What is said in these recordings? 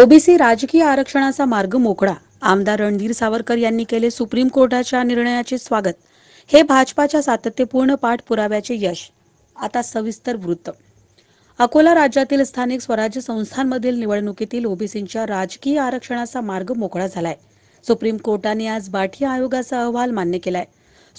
OBC राजकीय आरक्षणाचा मार्ग मोकळा आमदार रणधीर सावरकर यांनी केले सुप्रीम कोर्टाच्या निर्णयाचे स्वागत हे भाजपाच्या सातत्यपूर्ण पाठ पुराव्याचे यश आता सविस्तर वृत्त अकोला राज्यातील स्थानिक स्वराज्य संस्थांमधील निवडणुकीतील ओबीसींच्या राजकीय आरक्षणाचा मार्ग मोकळा झालाय सुप्रीम कोर्टाने आज बाठी आयोगाचा अहवाल मान्य केलाय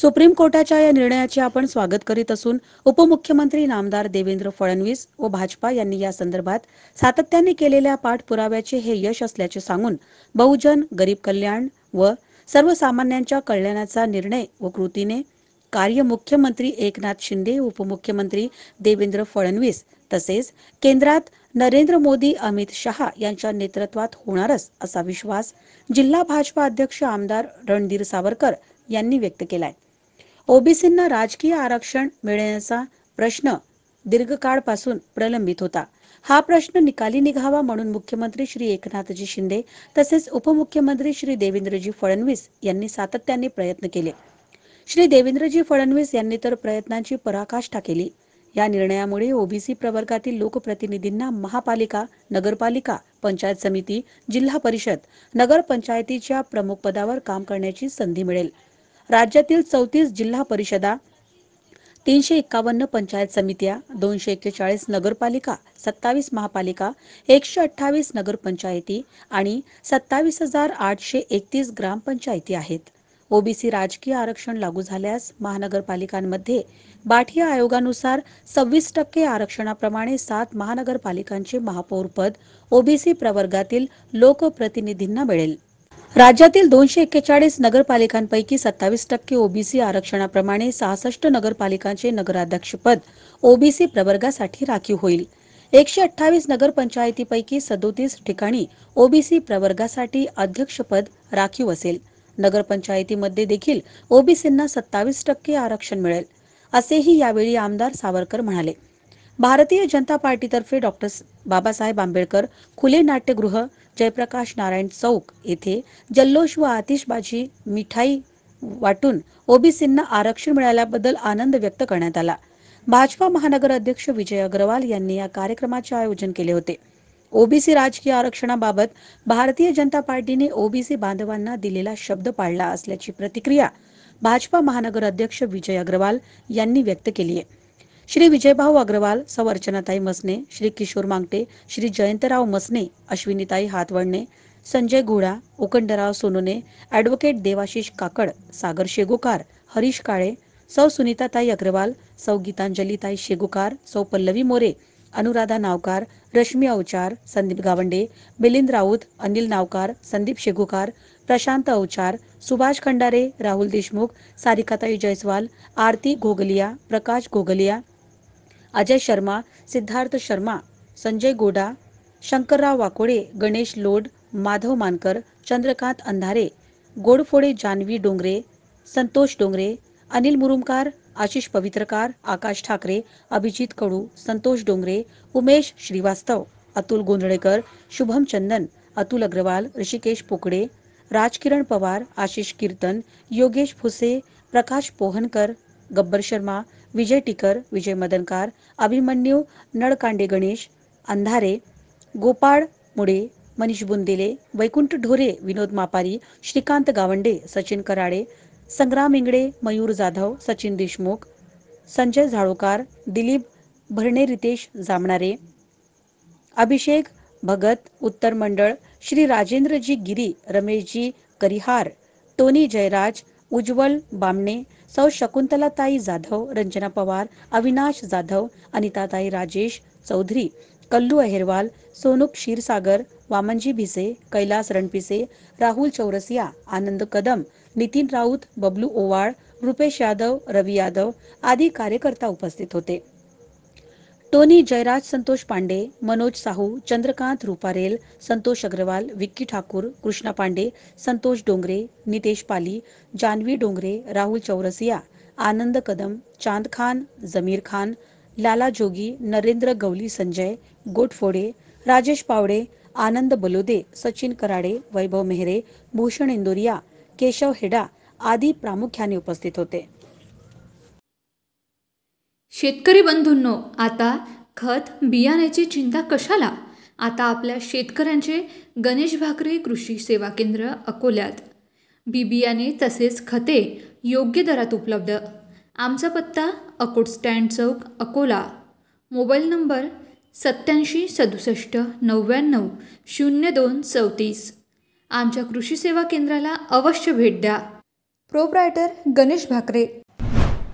सुप्रीम कोर्टाच्या या निर्णयाचे आपण स्वागत करीत असून उपमुख्यमंत्री नामदार देवेंद्र फडणवीस व भाजपा यांनी या संदर्भात सातत्याने केलेल्या पाठपुराव्याचे हे यश असल्याचे सांगून बहुजन गरीब कल्याण व सर्वसामान्यांच्या कल्याणाचा निर्णय व कृतीने कार्य मुख्यमंत्री एकनाथ शिंदे उपमुख्यमंत्री देवेंद्र फडणवीस तसेच केंद्रात नरेंद्र मोदी अमित शहा यांच्या नेतृत्वात होणारच असा विश्वास जिल्हा भाजपा अध्यक्ष आमदार रणधीर सावरकर यांनी व्यक्त केलाय ओबीसींना राजकीय आरक्षण मिळण्याचा प्रश्न दीर्घकाळपासून प्रलंबित होता हा प्रश्न निकाली निघावा म्हणून मुख्यमंत्री श्री एकनाथजी शिंदे तसेच उपमुख्यमंत्री श्री देवेंद्रजी फडणवीस यांनी सातत्याने प्रयत्न केले श्री देवेंद्रजी फडणवीस यांनी तर प्रयत्नांची पराकाष्ठा केली या निर्णयामुळे ओबीसी प्रवर्गातील लोकप्रतिनिधींना महापालिका नगरपालिका पंचायत समिती जिल्हा परिषद नगरपंचायतीच्या प्रमुख पदावर काम करण्याची संधी मिळेल राज्यातील चौतीस जिल्हा परिषदा तीनशे एकावन्न पंचायत समित्या दोनशे एक्केचाळीस नगरपालिका सत्तावीस महापालिका एकशे अठ्ठावीस नगरपंचायती आणि सत्तावीस हजार आठशे एकतीस ग्रामपंचायती आहेत ओबीसी राजकीय आरक्षण लागू झाल्यास महानगरपालिकांमध्ये बाठिया आयोगानुसार सव्वीस टक्के आरक्षणाप्रमाणे सात महानगरपालिकांचे महापौरपद ओबीसी प्रवर्गातील लोकप्रतिनिधींना मिळेल राज्यातील दोनशे एक्केचाळीस नगरपालिकांपैकी सत्तावीस टक्के ओबीसी आरक्षणाप्रमाणे सहासष्ट नगरपालिकांचे नगराध्यक्षपद ओबीसी प्रवर्गासाठी राखीव होईल एकशे अठ्ठावीस नगरपंचायतीपैकी सदोतीस ठिकाणी ओबीसी प्रवर्गासाठी अध्यक्षपद राखीव असेल नगरपंचायतीमध्ये देखील ओबीसींना सत्तावीस टक्के आरक्षण मिळेल असेही यावेळी आमदार सावरकर म्हणाले भारतीय जनता पार्टीतर्फे डॉक्टर बाबासाहेब आंबेडकर खुले नाट्यगृह जयप्रकाश नारायण चौक येथे जल्लोष व आतिषबाजी मिठाई वाटून ओबीसींना आरक्षण मिळाल्याबद्दल आनंद व्यक्त करण्यात आला भाजपा महानगर अध्यक्ष विजय अग्रवाल यांनी या कार्यक्रमाचे आयोजन केले होते ओबीसी राजकीय आरक्षणाबाबत भारतीय जनता पार्टीने ओबीसी बांधवांना दिलेला शब्द पाळला असल्याची प्रतिक्रिया भाजपा महानगर अध्यक्ष विजय अग्रवाल यांनी व्यक्त केली आहे श्री विजयभाऊ अग्रवाल सौ अर्चनाताई मसने श्री किशोर मांगटे श्री जयंतराव मसने अश्विनीताई हातवडणे संजय घोडा उकंडराव सोनोने ॲडव्होकेट देवाशिष काकड सागर शेगोकार हरीश काळे सौ सुनीताताई अग्रवाल सौ गीतांजलीताई शेगुकार सौ पल्लवी मोरे अनुराधा नावकार रश्मी अवचार संदीप गावंडे मिलिंद राऊत अनिल नावकार संदीप शेगुकार प्रशांत अवचार सुभाष खंडारे राहुल देशमुख सारिकाताई जयस्वाल आरती गोगलिया प्रकाश गोगलिया अजय शर्मा सिद्धार्थ शर्मा संजय गोडा शंकरराव वाकोडे गणेश लोड माधव मानकर चंद्रकांत अंधारे गोडफोडे जान्हवी डोंगरे संतोष डोंगरे अनिल मुरुमकार आशिष पवित्रकार आकाश ठाकरे अभिजित कडू संतोष डोंगरे उमेश श्रीवास्तव अतुल गोंधळेकर शुभम चंदन अतुल अग्रवाल ऋषिकेश पोकडे राजकिरण पवार आशिष कीर्तन योगेश फुसे प्रकाश पोहनकर गब्बर शर्मा विजय टिकर विजय मदनकार अभिमन्यू नळकांडे गणेश अंधारे गोपाळ मुडे मनीष बुंदेले वैकुंठ ढोरे विनोद मापारी श्रीकांत गावंडे सचिन कराडे संग्राम इंगडे मयूर जाधव सचिन देशमुख संजय झाळोकार दिलीप भरणे रितेश जामणारे अभिषेक भगत उत्तर मंडळ श्री राजेंद्रजी गिरी रमेशजी करिहार टोनी जयराज उज्ज्वल बामणे सौ शकुंतलाताई जाधव रंजना पवार अविनाश जाधव अनिताताई राजेश चौधरी कल्लू अहिरवाल सोनू क्षीरसागर वामनजी भिसे कैलास रणपिसे राहुल चौरसिया आनंद कदम नितीन राऊत बबलू ओवाळ रुपेश यादव रवी यादव आदी कार्यकर्ता उपस्थित होते टोनी जयराज संतोष पांडे मनोज साहू चंद्रकांत रुपारेल संतोष अग्रवाल विक्की ठाकूर कृष्णा पांडे संतोष डोंगरे नितेश पाली जानवी डोंगरे राहुल चौरसिया आनंद कदम चांद खान जमीर खान लाला जोगी नरेंद्र गवली संजय गोटफोडे राजेश पावडे आनंद बलोदे सचिन कराडे वैभव मेहरे भूषण इंदोरिया केशव हेडा आदी प्रामुख्याने उपस्थित होते शेतकरी बंधूंनो आता खत बियाण्याची चिंता कशाला आता आपल्या शेतकऱ्यांचे गणेश भाकरे कृषी सेवा केंद्र अकोल्यात बी बियाणे तसेच खते योग्य दरात उपलब्ध आमचा पत्ता अकोट स्टँड चौक अकोला मोबाईल नंबर सत्याऐंशी सदुसष्ट नव्याण्णव शून्य दोन चौतीस आमच्या कृषी सेवा केंद्राला अवश्य भेट द्या प्रोप्रायटर गणेश भाकरे